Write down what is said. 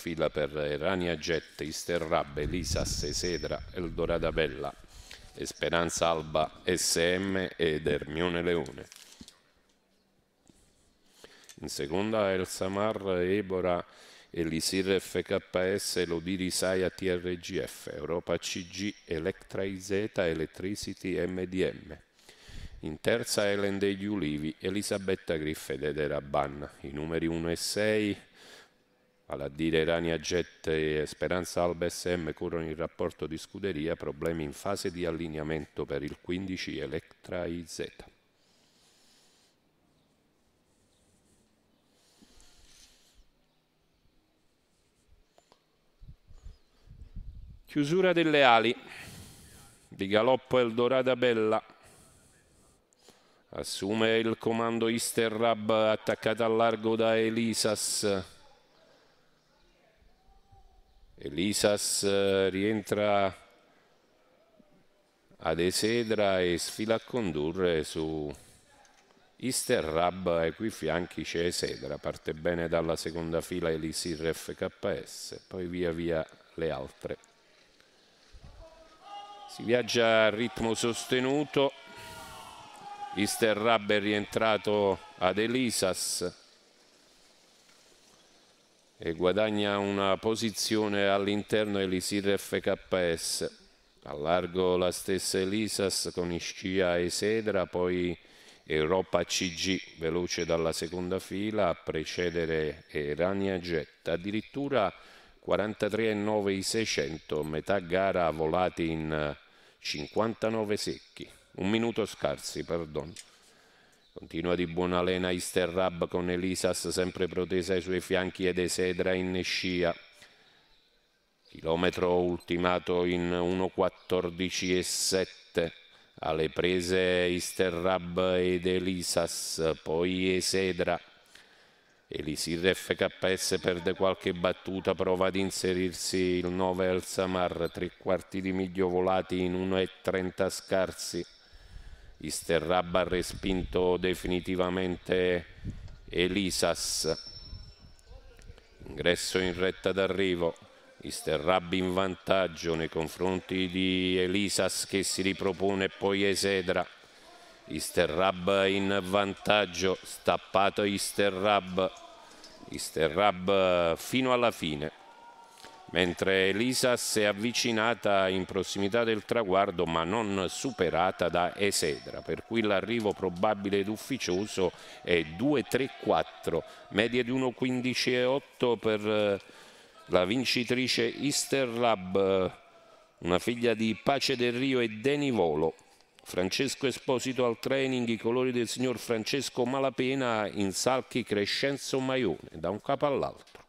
fila per Rania Jet, Rab, Lisas, Sedra, Eldorada Bella, Esperanza Alba SM ed Ermione Leone. In seconda Elsamar, Ebora, Elisir FKS, Lodiri Saia TRGF, Europa CG, Electra IZ, Electricity MDM. In terza Elen degli Ulivi, Elisabetta Griffed ed Erabanna. I numeri 1 e 6 vale a dire Rania Jet e Speranza Alba SM curano il rapporto di scuderia, problemi in fase di allineamento per il 15 Electra IZ. Chiusura delle ali di Galoppo Eldorada Bella. Assume il comando Easter Rab attaccata al largo da Elisas Elisas eh, rientra ad Esedra e sfila a condurre su Isterrab e qui fianchi c'è Esedra, parte bene dalla seconda fila Elisir FKS, poi via via le altre. Si viaggia a ritmo sostenuto, Isterrab è rientrato ad Elisas, e guadagna una posizione all'interno Elisir FKS. Allargo la stessa Elisas con Iscia e Sedra, poi Europa CG veloce dalla seconda fila a precedere Erania Jet. Addirittura 43,9 i 600, metà gara volati in 59 secchi, un minuto scarsi, perdono. Continua di buona lena Isterrab con Elisas sempre protesa ai suoi fianchi ed Esedra in scia. Chilometro ultimato in 1.14.7 alle prese Isterrab ed Elisas, poi Esedra. Elisir FKS perde qualche battuta, prova ad inserirsi il 9 Elsamar, tre quarti di miglio volati in 1.30 scarsi. Isterrabba ha respinto definitivamente Elisas ingresso in retta d'arrivo Isterrabbi in vantaggio nei confronti di Elisas che si ripropone poi Esedra Isterrab in vantaggio stappato Isterrab Isterrab fino alla fine mentre Elisa si è avvicinata in prossimità del traguardo ma non superata da Esedra, per cui l'arrivo probabile ed ufficioso è 2-3-4, media di 1-15-8 per eh, la vincitrice Isterlab, eh, una figlia di Pace del Rio e Denivolo. Francesco Esposito al training, i colori del signor Francesco Malapena in salchi Crescenzo Maione, da un capo all'altro.